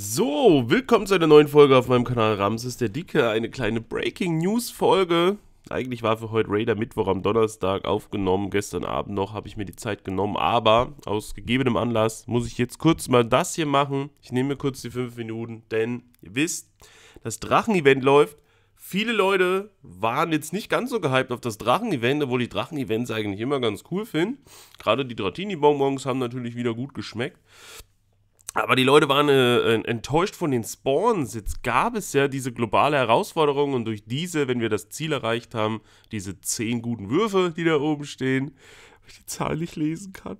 So, willkommen zu einer neuen Folge auf meinem Kanal Ramses der Dicke. Eine kleine Breaking News Folge. Eigentlich war für heute Raider Mittwoch am Donnerstag aufgenommen. Gestern Abend noch habe ich mir die Zeit genommen, aber aus gegebenem Anlass muss ich jetzt kurz mal das hier machen. Ich nehme mir kurz die 5 Minuten, denn ihr wisst, das Drachen-Event läuft. Viele Leute waren jetzt nicht ganz so gehypt auf das Drachen-Event, obwohl ich Drachen-Events eigentlich immer ganz cool finde. Gerade die Dratini-Bonbons haben natürlich wieder gut geschmeckt. Aber die Leute waren äh, enttäuscht von den Spawns. Jetzt gab es ja diese globale Herausforderung und durch diese, wenn wir das Ziel erreicht haben, diese zehn guten Würfe, die da oben stehen, ich die Zahl nicht lesen kann,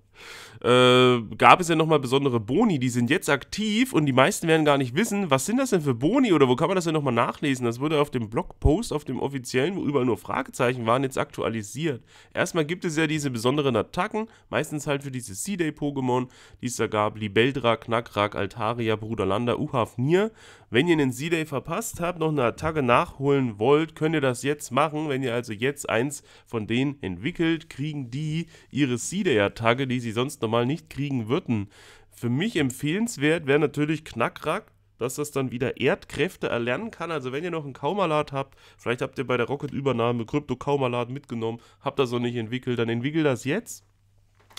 äh, gab es ja nochmal besondere Boni. Die sind jetzt aktiv und die meisten werden gar nicht wissen, was sind das denn für Boni oder wo kann man das denn nochmal nachlesen? Das wurde auf dem Blogpost, auf dem offiziellen, wo überall nur Fragezeichen waren, jetzt aktualisiert. Erstmal gibt es ja diese besonderen Attacken, meistens halt für diese C-Day-Pokémon, die es da gab: Libeldra, Knackrak, Altaria, Bruderlanda, Uhafnir. Wenn ihr einen C-Day verpasst habt, noch eine Attacke nachholen wollt, könnt ihr das jetzt machen. Wenn ihr also jetzt eins von denen entwickelt, kriegen die ihre Seed-Attacke, die sie sonst normal nicht kriegen würden. Für mich empfehlenswert wäre natürlich Knackrack, dass das dann wieder Erdkräfte erlernen kann. Also wenn ihr noch einen Kaumalat habt, vielleicht habt ihr bei der Rocket-Übernahme Krypto-Kaumalat mitgenommen, habt das noch nicht entwickelt, dann entwickelt das jetzt.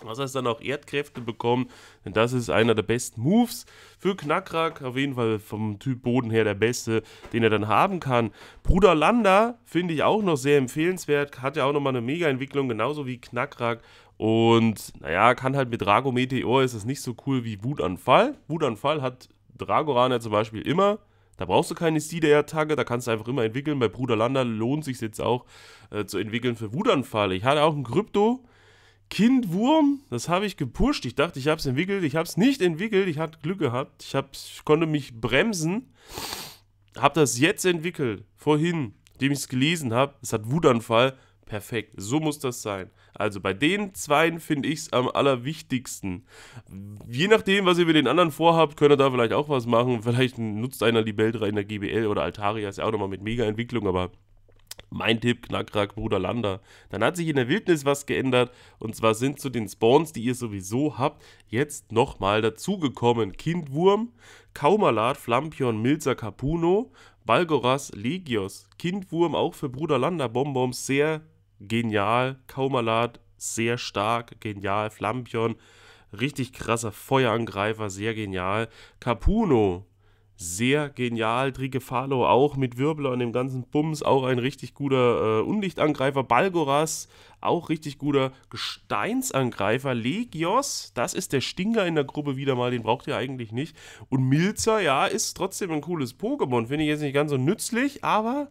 Was heißt dann auch Erdkräfte bekommen, denn das ist einer der besten Moves für Knackrack, Auf jeden Fall vom Typ Boden her der beste, den er dann haben kann. Bruder Landa finde ich auch noch sehr empfehlenswert. Hat ja auch nochmal eine Mega-Entwicklung, genauso wie Knackrack. Und naja, kann halt mit Drago Meteor ist es nicht so cool wie Wutanfall. Wutanfall hat Dragoran ja zum Beispiel immer. Da brauchst du keine Seed-Attacke, da kannst du einfach immer entwickeln. Bei Bruder Landa lohnt sich jetzt auch äh, zu entwickeln für Wutanfall. Ich hatte auch ein Krypto Kindwurm, das habe ich gepusht. Ich dachte, ich habe es entwickelt. Ich habe es nicht entwickelt. Ich hatte Glück gehabt. Ich, ich konnte mich bremsen. Habe das jetzt entwickelt. Vorhin, indem ich es gelesen habe. Es hat Wutanfall. Perfekt. So muss das sein. Also bei den zweien finde ich es am allerwichtigsten. Je nachdem, was ihr mit den anderen vorhabt, könnt ihr da vielleicht auch was machen. Vielleicht nutzt einer die Libeltra in der GBL oder Altaria. Ist ja auch nochmal mit Mega-Entwicklung, aber mein Tipp, Knackrack, Bruder Lander. Dann hat sich in der Wildnis was geändert. Und zwar sind zu den Spawns, die ihr sowieso habt, jetzt nochmal dazugekommen. Kindwurm, Kaumalat, Flampion, Milzer, Capuno, Balgoras, Legios. Kindwurm auch für Bruder Lander. Bonbon sehr genial. Kaumalat sehr stark, genial. Flampion richtig krasser Feuerangreifer, sehr genial. Capuno sehr genial. Trigefalo auch mit Wirbler und dem ganzen Bums, auch ein richtig guter äh, Unlichtangreifer. Balgoras, auch richtig guter Gesteinsangreifer. Legios, das ist der Stinger in der Gruppe wieder mal, den braucht ihr eigentlich nicht. Und Milzer, ja, ist trotzdem ein cooles Pokémon. Finde ich jetzt nicht ganz so nützlich, aber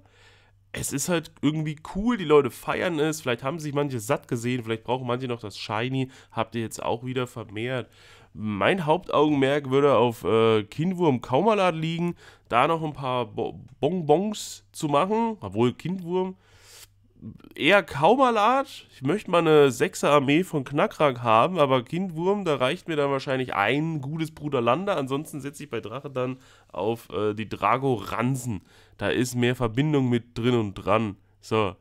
es ist halt irgendwie cool, die Leute feiern es, vielleicht haben sich manche satt gesehen, vielleicht brauchen manche noch das Shiny, habt ihr jetzt auch wieder vermehrt. Mein Hauptaugenmerk würde auf äh, Kindwurm Kaumalat liegen, da noch ein paar Bo Bonbons zu machen, obwohl Kindwurm eher Kaumalat. Ich möchte mal eine sechser Armee von Knackrack haben, aber Kindwurm, da reicht mir dann wahrscheinlich ein gutes Bruderlander. Ansonsten setze ich bei Drache dann auf äh, die Drago Ransen. Da ist mehr Verbindung mit drin und dran. So.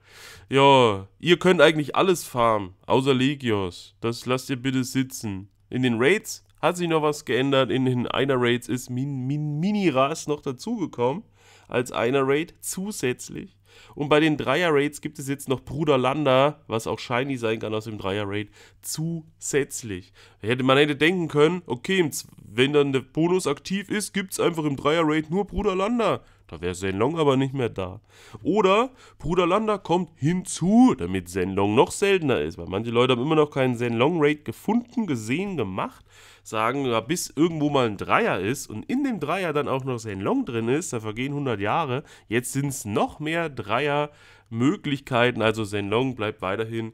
Ja, ihr könnt eigentlich alles farmen, außer Legios. Das lasst ihr bitte sitzen. In den Raids hat sich noch was geändert. In den Einer-Raids ist Min, Min, Mini-Ras noch dazugekommen als Einer-Raid zusätzlich. Und bei den Dreier-Raids gibt es jetzt noch Bruder Landa, was auch shiny sein kann aus dem Dreier-Raid, zusätzlich. Man hätte denken können, okay, wenn dann der Bonus aktiv ist, gibt es einfach im Dreier-Raid nur Bruder Landa. Da wäre Shenlong aber nicht mehr da. Oder Bruder Landa kommt hinzu, damit Shenlong noch seltener ist. Weil manche Leute haben immer noch keinen Shenlong-Raid gefunden, gesehen, gemacht. Sagen, ja, bis irgendwo mal ein Dreier ist und in dem Dreier dann auch noch Shenlong drin ist, da vergehen 100 Jahre. Jetzt sind es noch mehr Dreier-Möglichkeiten. Also Shenlong bleibt weiterhin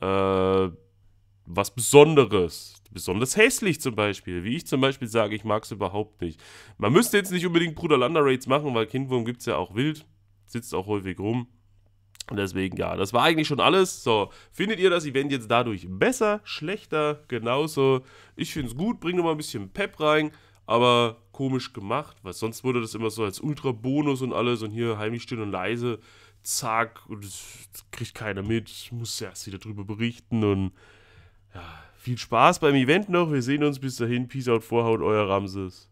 äh, was Besonderes. Besonders hässlich zum Beispiel. Wie ich zum Beispiel sage, ich mag es überhaupt nicht. Man müsste jetzt nicht unbedingt Bruderlander Raids machen, weil Kindwurm gibt es ja auch wild. Sitzt auch häufig rum. Und deswegen, ja, das war eigentlich schon alles. So, findet ihr das Event jetzt dadurch besser, schlechter, genauso? Ich finde es gut, bringt nochmal ein bisschen Pep rein, aber komisch gemacht, weil sonst wurde das immer so als Ultra-Bonus und alles und hier heimlich still und leise, zack, und das kriegt keiner mit, muss erst wieder drüber berichten und ja, viel Spaß beim Event noch. Wir sehen uns bis dahin. Peace out, Vorhaut, euer Ramses.